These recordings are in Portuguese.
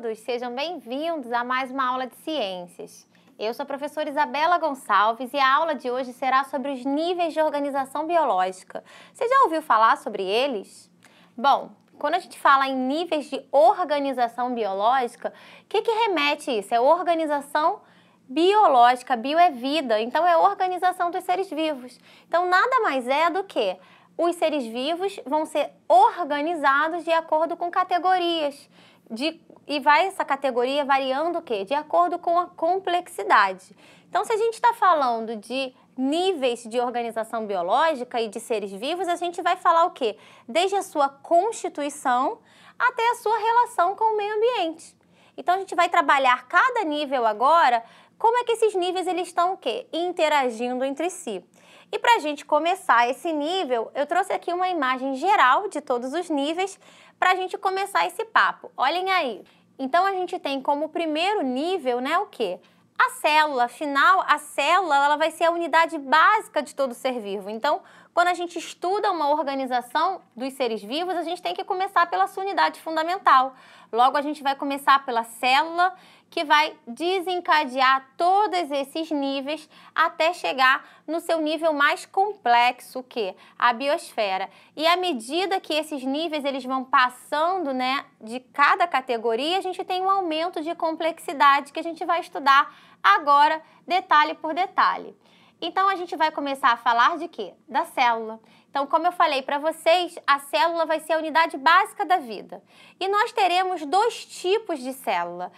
todos, sejam bem-vindos a mais uma aula de ciências. Eu sou a professora Isabela Gonçalves e a aula de hoje será sobre os níveis de organização biológica. Você já ouviu falar sobre eles? Bom, quando a gente fala em níveis de organização biológica, o que, que remete isso? É organização biológica, bio é vida, então é organização dos seres vivos. Então nada mais é do que os seres vivos vão ser organizados de acordo com categorias de e vai essa categoria variando o quê? De acordo com a complexidade. Então, se a gente está falando de níveis de organização biológica e de seres vivos, a gente vai falar o quê? Desde a sua constituição até a sua relação com o meio ambiente. Então, a gente vai trabalhar cada nível agora, como é que esses níveis eles estão o quê? Interagindo entre si. E para a gente começar esse nível, eu trouxe aqui uma imagem geral de todos os níveis para a gente começar esse papo. Olhem aí. Então a gente tem como primeiro nível, né, o quê? A célula, afinal, a célula ela vai ser a unidade básica de todo ser vivo. Então, quando a gente estuda uma organização dos seres vivos, a gente tem que começar pela sua unidade fundamental. Logo, a gente vai começar pela célula que vai desencadear todos esses níveis até chegar no seu nível mais complexo, que a biosfera. E à medida que esses níveis eles vão passando, né, de cada categoria, a gente tem um aumento de complexidade que a gente vai estudar agora detalhe por detalhe. Então a gente vai começar a falar de quê? Da célula. Então, como eu falei para vocês, a célula vai ser a unidade básica da vida. E nós teremos dois tipos de célula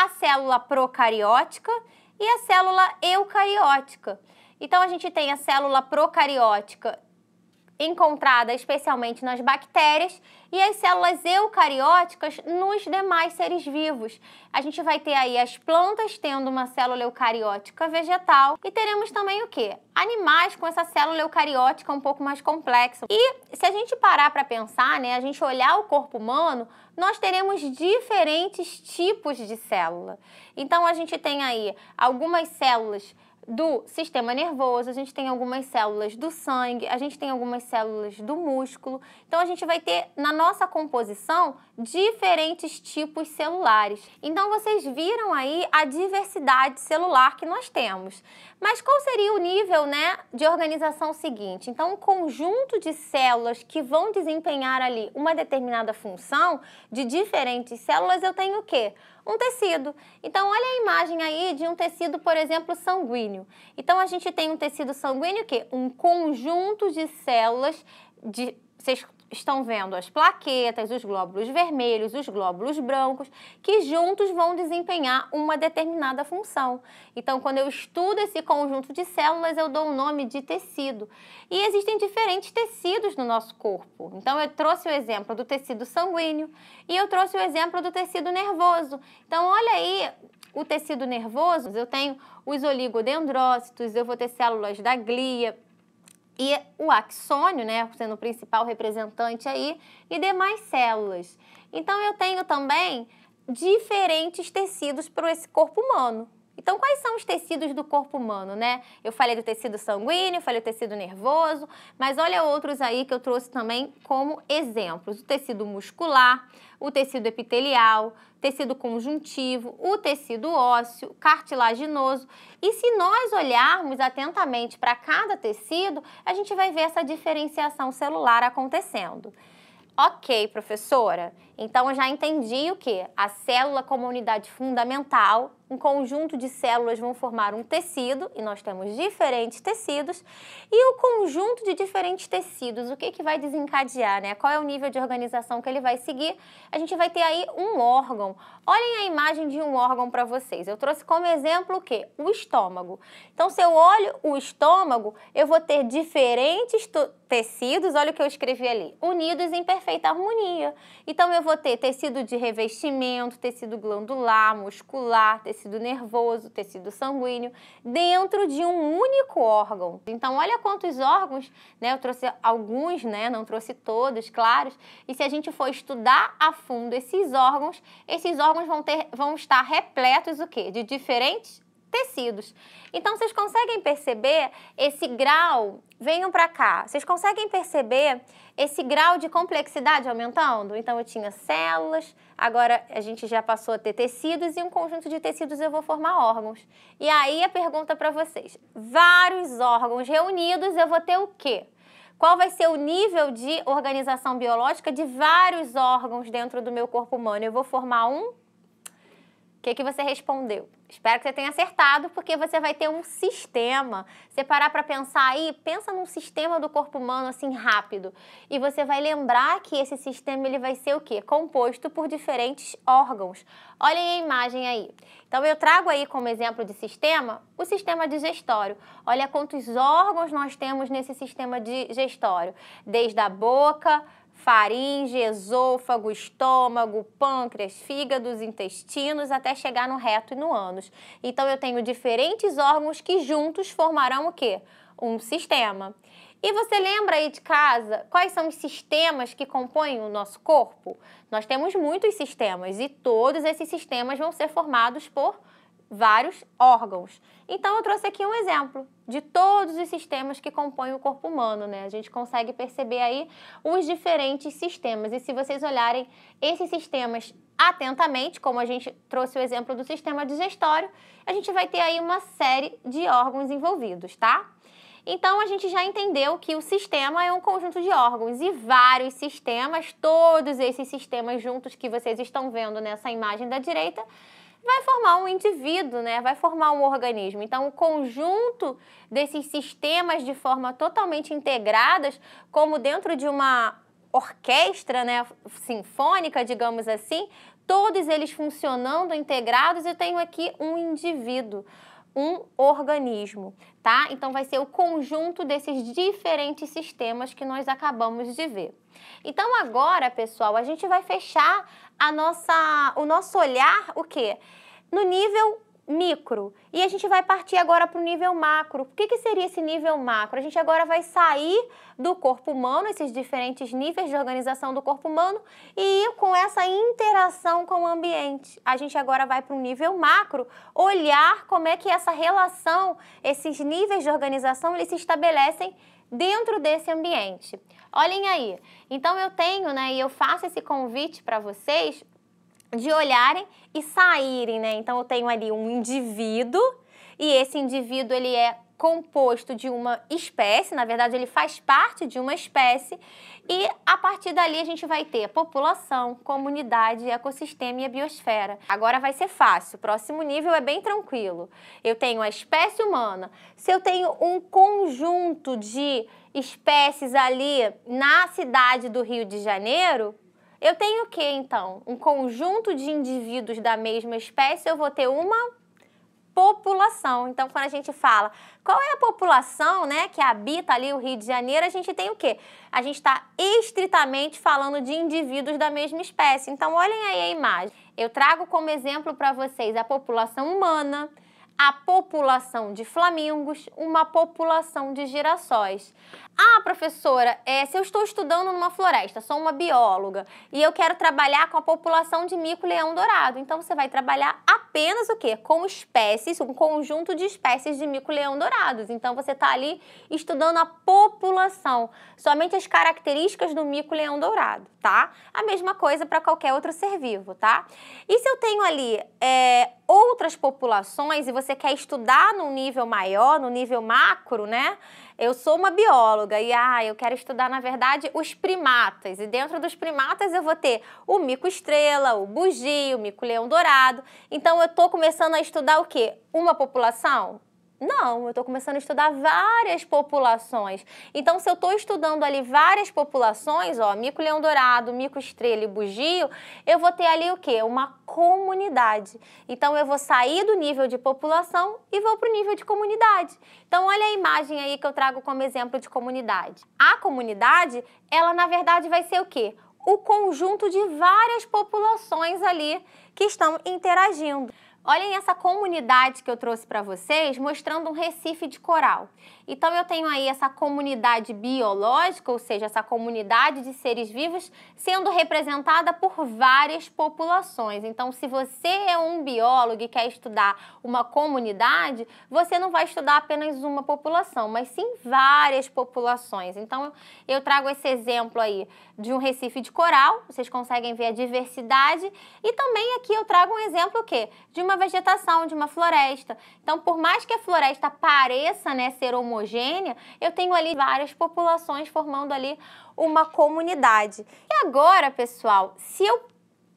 a célula procariótica e a célula eucariótica. Então, a gente tem a célula procariótica encontrada especialmente nas bactérias, e as células eucarióticas nos demais seres vivos. A gente vai ter aí as plantas tendo uma célula eucariótica vegetal e teremos também o que? Animais com essa célula eucariótica um pouco mais complexa. E se a gente parar para pensar, né, a gente olhar o corpo humano, nós teremos diferentes tipos de célula. Então a gente tem aí algumas células do sistema nervoso, a gente tem algumas células do sangue, a gente tem algumas células do músculo. Então a gente vai ter na nossa composição diferentes tipos celulares. Então vocês viram aí a diversidade celular que nós temos. Mas qual seria o nível, né, de organização seguinte? Então um conjunto de células que vão desempenhar ali uma determinada função de diferentes células, eu tenho o quê? um tecido. Então, olha a imagem aí de um tecido, por exemplo, sanguíneo. Então, a gente tem um tecido sanguíneo que é um conjunto de células de vocês estão vendo as plaquetas, os glóbulos vermelhos, os glóbulos brancos, que juntos vão desempenhar uma determinada função. Então, quando eu estudo esse conjunto de células, eu dou o nome de tecido. E existem diferentes tecidos no nosso corpo. Então, eu trouxe o exemplo do tecido sanguíneo e eu trouxe o exemplo do tecido nervoso. Então, olha aí o tecido nervoso, eu tenho os oligodendrócitos, eu vou ter células da glia, e o axônio, né, sendo o principal representante aí, e demais células. Então eu tenho também diferentes tecidos para esse corpo humano. Então, quais são os tecidos do corpo humano, né? Eu falei do tecido sanguíneo, falei do tecido nervoso, mas olha outros aí que eu trouxe também como exemplos: o tecido muscular, o tecido epitelial, tecido conjuntivo, o tecido ósseo, cartilaginoso. E se nós olharmos atentamente para cada tecido, a gente vai ver essa diferenciação celular acontecendo. Ok, professora, então eu já entendi o que? A célula como unidade fundamental um conjunto de células vão formar um tecido, e nós temos diferentes tecidos, e o conjunto de diferentes tecidos, o que, que vai desencadear, né? Qual é o nível de organização que ele vai seguir? A gente vai ter aí um órgão. Olhem a imagem de um órgão para vocês. Eu trouxe como exemplo o quê? O estômago. Então, se eu olho o estômago, eu vou ter diferentes tecidos, olha o que eu escrevi ali, unidos em perfeita harmonia. Então, eu vou ter tecido de revestimento, tecido glandular, muscular, tecido tecido nervoso, tecido sanguíneo, dentro de um único órgão. Então, olha quantos órgãos, né? Eu trouxe alguns, né? Não trouxe todos, claros. E se a gente for estudar a fundo esses órgãos, esses órgãos vão, ter, vão estar repletos o quê? de diferentes tecidos. Então vocês conseguem perceber esse grau? Venham para cá. Vocês conseguem perceber esse grau de complexidade aumentando? Então eu tinha células, agora a gente já passou a ter tecidos e um conjunto de tecidos eu vou formar órgãos. E aí a pergunta para vocês: vários órgãos reunidos, eu vou ter o quê? qual vai ser o nível de organização biológica de vários órgãos dentro do meu corpo humano. Eu vou formar um? O que, que você respondeu? Espero que você tenha acertado, porque você vai ter um sistema. Você parar para pensar aí, pensa num sistema do corpo humano assim rápido, e você vai lembrar que esse sistema ele vai ser o quê? Composto por diferentes órgãos. Olhem a imagem aí. Então eu trago aí como exemplo de sistema o sistema digestório. Olha quantos órgãos nós temos nesse sistema digestório, desde a boca, faringe, esôfago, estômago, pâncreas, fígados, intestinos, até chegar no reto e no ânus. Então eu tenho diferentes órgãos que juntos formarão o quê? Um sistema. E você lembra aí de casa quais são os sistemas que compõem o nosso corpo? Nós temos muitos sistemas e todos esses sistemas vão ser formados por vários órgãos. Então eu trouxe aqui um exemplo de todos os sistemas que compõem o corpo humano, né? A gente consegue perceber aí os diferentes sistemas. E se vocês olharem esses sistemas atentamente, como a gente trouxe o exemplo do sistema digestório, a gente vai ter aí uma série de órgãos envolvidos, tá? Então a gente já entendeu que o sistema é um conjunto de órgãos e vários sistemas, todos esses sistemas juntos que vocês estão vendo nessa imagem da direita, vai formar um indivíduo, né? vai formar um organismo. Então, o conjunto desses sistemas de forma totalmente integradas, como dentro de uma orquestra né? sinfônica, digamos assim, todos eles funcionando integrados, eu tenho aqui um indivíduo um organismo, tá? Então vai ser o conjunto desses diferentes sistemas que nós acabamos de ver. Então agora, pessoal, a gente vai fechar a nossa o nosso olhar o quê? No nível micro. E a gente vai partir agora para o nível macro. O que, que, seria esse nível macro? A gente agora vai sair do corpo humano, esses diferentes níveis de organização do corpo humano, e com essa interação com o ambiente. A gente agora vai para um nível macro, olhar como é que essa relação, esses níveis de organização, eles se estabelecem dentro desse ambiente. Olhem aí. Então eu tenho, né, e eu faço esse convite para vocês de olharem e saírem, né? Então eu tenho ali um indivíduo e esse indivíduo ele é composto de uma espécie, na verdade ele faz parte de uma espécie e a partir dali a gente vai ter população, comunidade, ecossistema e a biosfera. Agora vai ser fácil, o próximo nível é bem tranquilo. Eu tenho a espécie humana, se eu tenho um conjunto de espécies ali na cidade do Rio de Janeiro, eu tenho o que então? Um conjunto de indivíduos da mesma espécie, eu vou ter uma população. Então, quando a gente fala qual é a população né, que habita ali o Rio de Janeiro, a gente tem o que? A gente está estritamente falando de indivíduos da mesma espécie. Então, olhem aí a imagem. Eu trago como exemplo para vocês a população humana, a população de flamingos, uma população de girassóis. Ah, professora, é, se eu estou estudando numa floresta, sou uma bióloga e eu quero trabalhar com a população de mico-leão-dourado, então você vai trabalhar apenas o quê? Com espécies, um conjunto de espécies de mico-leão-dourados. Então você está ali estudando a população, somente as características do mico-leão-dourado, tá? A mesma coisa para qualquer outro ser vivo, tá? E se eu tenho ali é, outras populações e você quer estudar num nível maior, no nível macro, né? eu sou uma bióloga e ah, eu quero estudar, na verdade, os primatas. E dentro dos primatas eu vou ter o mico-estrela, o bugio, o mico-leão dourado. Então eu estou começando a estudar o quê? Uma população? Não, eu estou começando a estudar várias populações. Então, se eu estou estudando ali várias populações, ó, mico leão dourado, mico estrela e bugio, eu vou ter ali o quê? Uma comunidade. Então, eu vou sair do nível de população e vou para o nível de comunidade. Então, olha a imagem aí que eu trago como exemplo de comunidade. A comunidade, ela na verdade vai ser o quê? O conjunto de várias populações ali que estão interagindo. Olhem essa comunidade que eu trouxe para vocês, mostrando um recife de coral. Então eu tenho aí essa comunidade biológica, ou seja, essa comunidade de seres vivos sendo representada por várias populações. Então se você é um biólogo e quer estudar uma comunidade, você não vai estudar apenas uma população, mas sim várias populações. Então eu trago esse exemplo aí de um recife de coral, vocês conseguem ver a diversidade e também aqui eu trago um exemplo que de uma vegetação, de uma floresta. Então, por mais que a floresta pareça né, ser homogênea, eu tenho ali várias populações formando ali uma comunidade. E agora, pessoal, se eu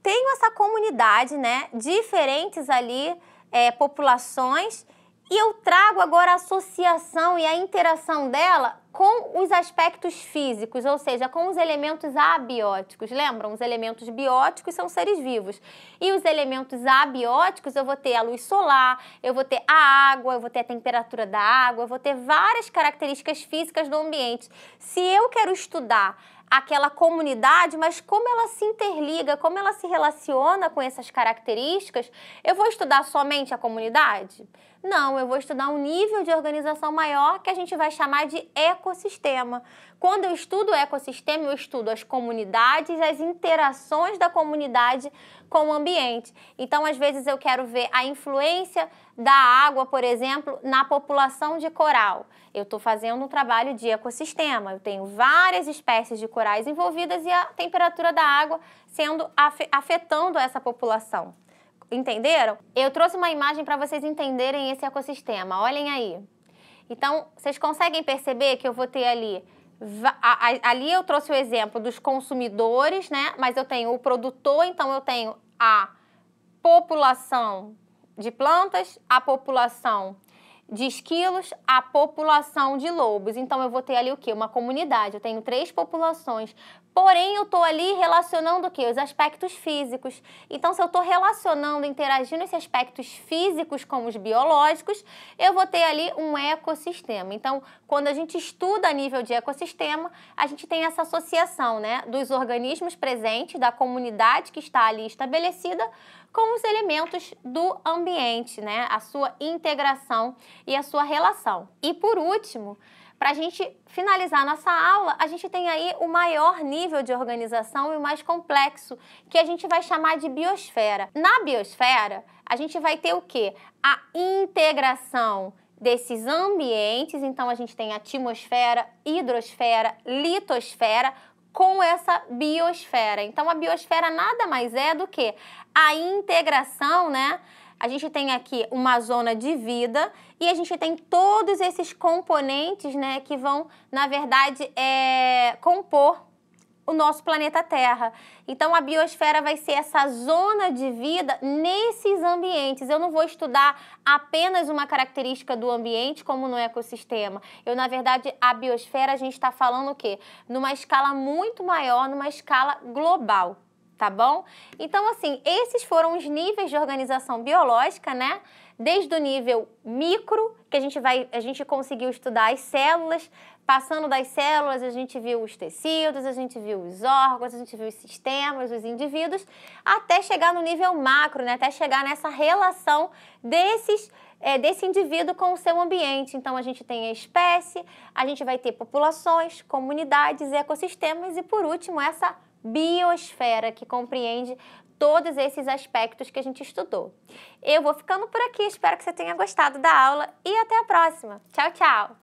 tenho essa comunidade, né, diferentes ali é, populações e eu trago agora a associação e a interação dela com os aspectos físicos, ou seja, com os elementos abióticos. Lembram? Os elementos bióticos são seres vivos. E os elementos abióticos, eu vou ter a luz solar, eu vou ter a água, eu vou ter a temperatura da água, eu vou ter várias características físicas do ambiente. Se eu quero estudar aquela comunidade, mas como ela se interliga, como ela se relaciona com essas características, eu vou estudar somente a comunidade? Não, eu vou estudar um nível de organização maior que a gente vai chamar de ecossistema. Quando eu estudo o ecossistema, eu estudo as comunidades, as interações da comunidade com o ambiente. Então, às vezes, eu quero ver a influência da água, por exemplo, na população de coral. Eu estou fazendo um trabalho de ecossistema. Eu tenho várias espécies de corais envolvidas e a temperatura da água sendo afetando essa população. Entenderam? Eu trouxe uma imagem para vocês entenderem esse ecossistema. Olhem aí. Então, vocês conseguem perceber que eu vou ter ali ali eu trouxe o exemplo dos consumidores, né? Mas eu tenho o produtor, então eu tenho a população de plantas, a população de esquilos, a população de lobos. Então eu vou ter ali o que? Uma comunidade. Eu tenho três populações Porém, eu estou ali relacionando o quê? Os aspectos físicos. Então, se eu estou relacionando, interagindo esses aspectos físicos com os biológicos, eu vou ter ali um ecossistema. Então, quando a gente estuda a nível de ecossistema, a gente tem essa associação né, dos organismos presentes, da comunidade que está ali estabelecida, com os elementos do ambiente, né, a sua integração e a sua relação. E por último, para a gente finalizar nossa aula, a gente tem aí o maior nível de organização e o mais complexo, que a gente vai chamar de biosfera. Na biosfera, a gente vai ter o quê? A integração desses ambientes, então a gente tem atmosfera, hidrosfera, litosfera, com essa biosfera. Então a biosfera nada mais é do que a integração, né? A gente tem aqui uma zona de vida e a gente tem todos esses componentes, né, que vão, na verdade, é, compor o nosso planeta Terra. Então a biosfera vai ser essa zona de vida nesses ambientes. Eu não vou estudar apenas uma característica do ambiente como no ecossistema. Eu na verdade a biosfera a gente está falando o quê? Numa escala muito maior, numa escala global tá bom? Então, assim, esses foram os níveis de organização biológica, né? Desde o nível micro, que a gente vai, a gente conseguiu estudar as células, passando das células, a gente viu os tecidos, a gente viu os órgãos, a gente viu os sistemas, os indivíduos, até chegar no nível macro, né? Até chegar nessa relação desses é, desse indivíduo com o seu ambiente. Então, a gente tem a espécie, a gente vai ter populações, comunidades, ecossistemas e, por último, essa biosfera que compreende todos esses aspectos que a gente estudou. Eu vou ficando por aqui, espero que você tenha gostado da aula e até a próxima. Tchau, tchau!